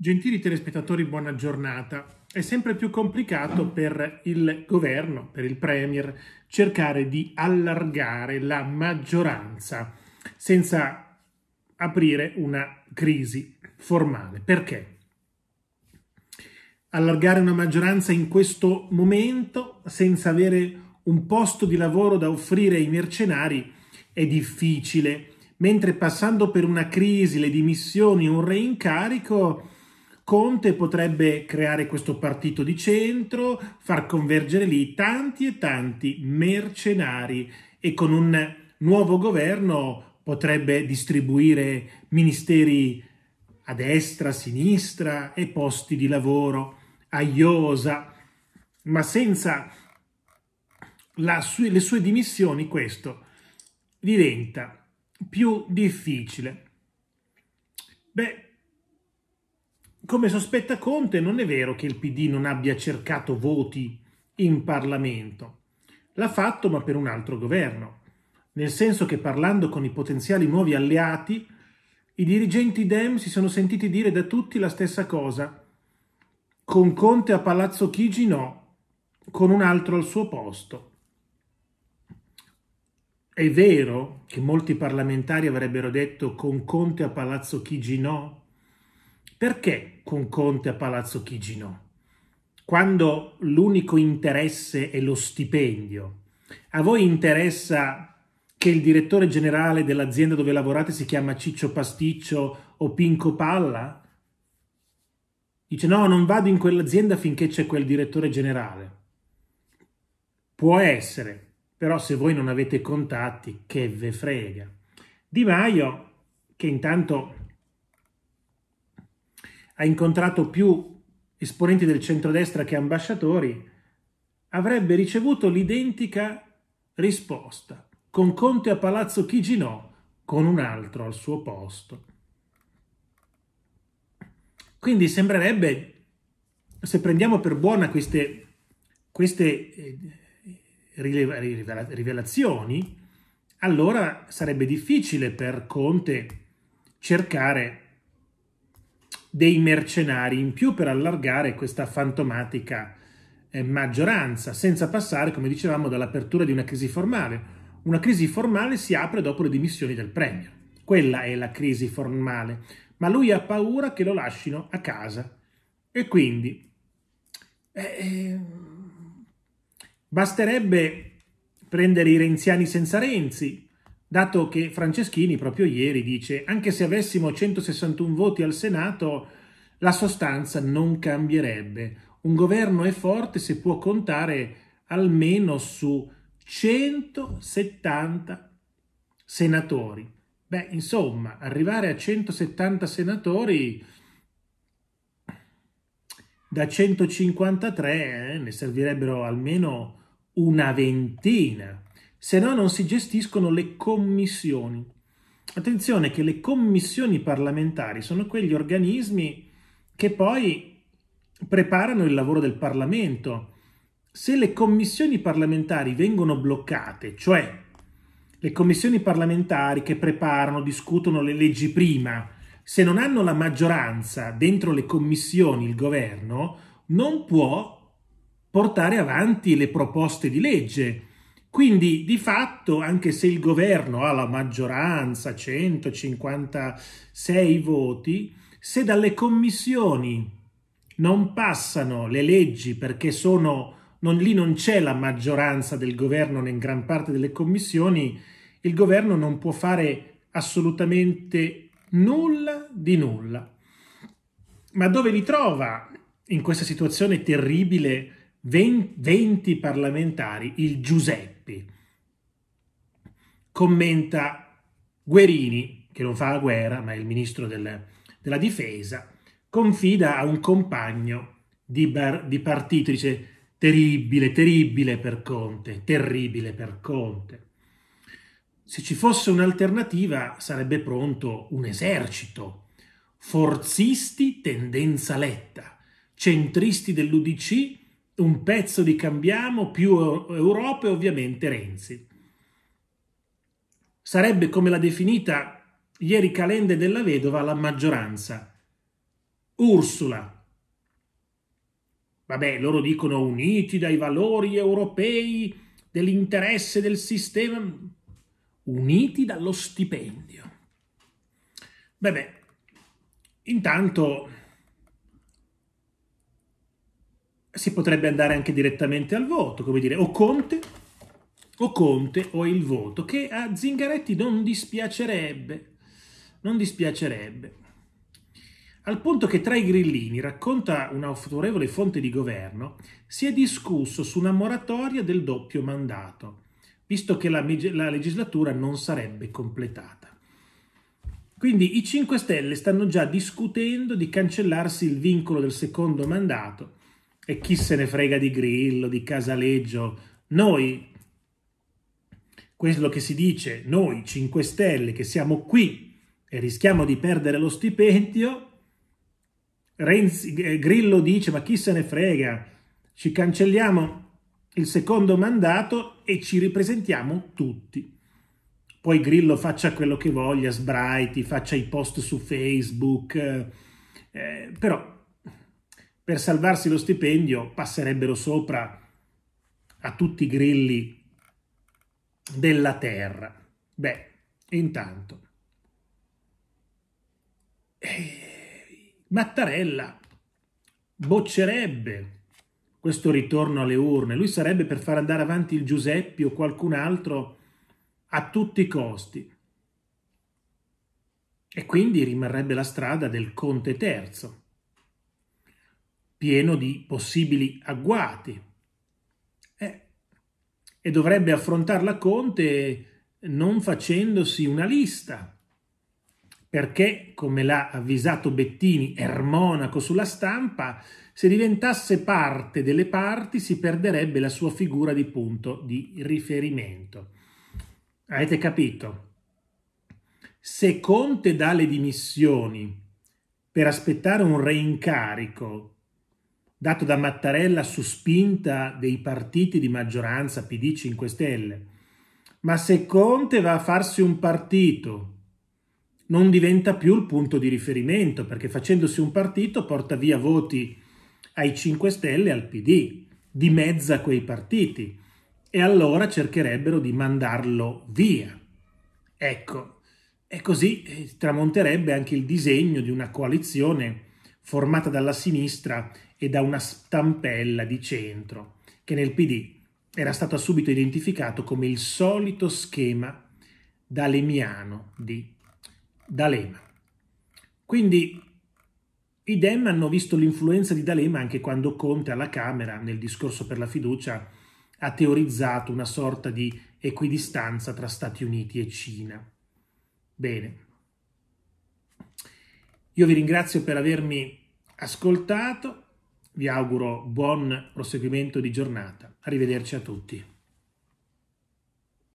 Gentili telespettatori, buona giornata. È sempre più complicato per il governo, per il Premier, cercare di allargare la maggioranza senza aprire una crisi formale. Perché? Allargare una maggioranza in questo momento senza avere un posto di lavoro da offrire ai mercenari è difficile, mentre passando per una crisi, le dimissioni, un reincarico, Conte potrebbe creare questo partito di centro, far convergere lì tanti e tanti mercenari e con un nuovo governo potrebbe distribuire ministeri a destra, a sinistra e posti di lavoro a Iosa, ma senza sue, le sue dimissioni questo diventa più difficile. Beh, come sospetta Conte, non è vero che il PD non abbia cercato voti in Parlamento. L'ha fatto ma per un altro governo, nel senso che parlando con i potenziali nuovi alleati, i dirigenti DEM si sono sentiti dire da tutti la stessa cosa. Con Conte a Palazzo Chigi no, con un altro al suo posto. È vero che molti parlamentari avrebbero detto con Conte a Palazzo Chigi no, perché con Conte a Palazzo Chigi no? Quando l'unico interesse è lo stipendio, a voi interessa che il direttore generale dell'azienda dove lavorate si chiama Ciccio Pasticcio o Pinco Palla? Dice no, non vado in quell'azienda finché c'è quel direttore generale. Può essere, però se voi non avete contatti, che ve frega. Di Maio, che intanto ha incontrato più esponenti del centrodestra che ambasciatori, avrebbe ricevuto l'identica risposta, con Conte a Palazzo Chiginò, con un altro al suo posto. Quindi sembrerebbe, se prendiamo per buona queste, queste eh, rivelazioni, allora sarebbe difficile per Conte cercare dei mercenari in più per allargare questa fantomatica eh, maggioranza, senza passare, come dicevamo, dall'apertura di una crisi formale. Una crisi formale si apre dopo le dimissioni del Premier. Quella è la crisi formale, ma lui ha paura che lo lascino a casa. E quindi eh, ehm, basterebbe prendere i renziani senza Renzi, dato che Franceschini proprio ieri dice anche se avessimo 161 voti al Senato la sostanza non cambierebbe. Un governo è forte se può contare almeno su 170 senatori. Beh, insomma, arrivare a 170 senatori da 153 eh, ne servirebbero almeno una ventina se no non si gestiscono le commissioni. Attenzione che le commissioni parlamentari sono quegli organismi che poi preparano il lavoro del Parlamento. Se le commissioni parlamentari vengono bloccate, cioè le commissioni parlamentari che preparano, discutono le leggi prima, se non hanno la maggioranza dentro le commissioni, il governo non può portare avanti le proposte di legge quindi di fatto, anche se il governo ha la maggioranza, 156 voti, se dalle commissioni non passano le leggi perché sono, non, lì non c'è la maggioranza del governo in gran parte delle commissioni, il governo non può fare assolutamente nulla di nulla. Ma dove li trova in questa situazione terribile 20, 20 parlamentari, il Giuseppe? commenta Guerini, che non fa la guerra, ma è il ministro del, della difesa, confida a un compagno di, bar, di partito, dice terribile, terribile per Conte, terribile per Conte. Se ci fosse un'alternativa sarebbe pronto un esercito, forzisti tendenza letta, centristi dell'Udc, un pezzo di Cambiamo, più Europa e ovviamente Renzi sarebbe come l'ha definita ieri Calende della Vedova la maggioranza. Ursula. Vabbè, loro dicono uniti dai valori europei, dell'interesse del sistema, uniti dallo stipendio. Vabbè, intanto si potrebbe andare anche direttamente al voto, come dire, o Conte o Conte o il voto, che a Zingaretti non dispiacerebbe, non dispiacerebbe. Al punto che tra i grillini, racconta una autorevole fonte di governo, si è discusso su una moratoria del doppio mandato, visto che la, la legislatura non sarebbe completata. Quindi i 5 Stelle stanno già discutendo di cancellarsi il vincolo del secondo mandato e chi se ne frega di Grillo, di Casaleggio, noi quello che si dice noi 5 Stelle che siamo qui e rischiamo di perdere lo stipendio, Renzi, eh, Grillo dice ma chi se ne frega, ci cancelliamo il secondo mandato e ci ripresentiamo tutti. Poi Grillo faccia quello che voglia, sbraiti, faccia i post su Facebook, eh, però per salvarsi lo stipendio passerebbero sopra a tutti i grilli della terra. Beh, intanto eh, Mattarella boccerebbe questo ritorno alle urne, lui sarebbe per far andare avanti il Giuseppi o qualcun altro a tutti i costi. E quindi rimarrebbe la strada del Conte Terzo, pieno di possibili agguati, e dovrebbe affrontarla Conte non facendosi una lista, perché, come l'ha avvisato Bettini, ermonaco sulla stampa, se diventasse parte delle parti si perderebbe la sua figura di punto di riferimento. Avete capito? Se Conte dà le dimissioni per aspettare un reincarico dato da Mattarella su spinta dei partiti di maggioranza PD 5 Stelle. Ma se Conte va a farsi un partito, non diventa più il punto di riferimento, perché facendosi un partito porta via voti ai 5 Stelle e al PD, dimezza quei partiti, e allora cercherebbero di mandarlo via. Ecco, e così eh, tramonterebbe anche il disegno di una coalizione formata dalla sinistra e da una stampella di centro, che nel PD era stato subito identificato come il solito schema dalemiano di D'Alema. Quindi i Dem hanno visto l'influenza di D'Alema anche quando Conte alla Camera, nel discorso per la fiducia, ha teorizzato una sorta di equidistanza tra Stati Uniti e Cina. Bene, io vi ringrazio per avermi ascoltato, vi auguro buon proseguimento di giornata. Arrivederci a tutti.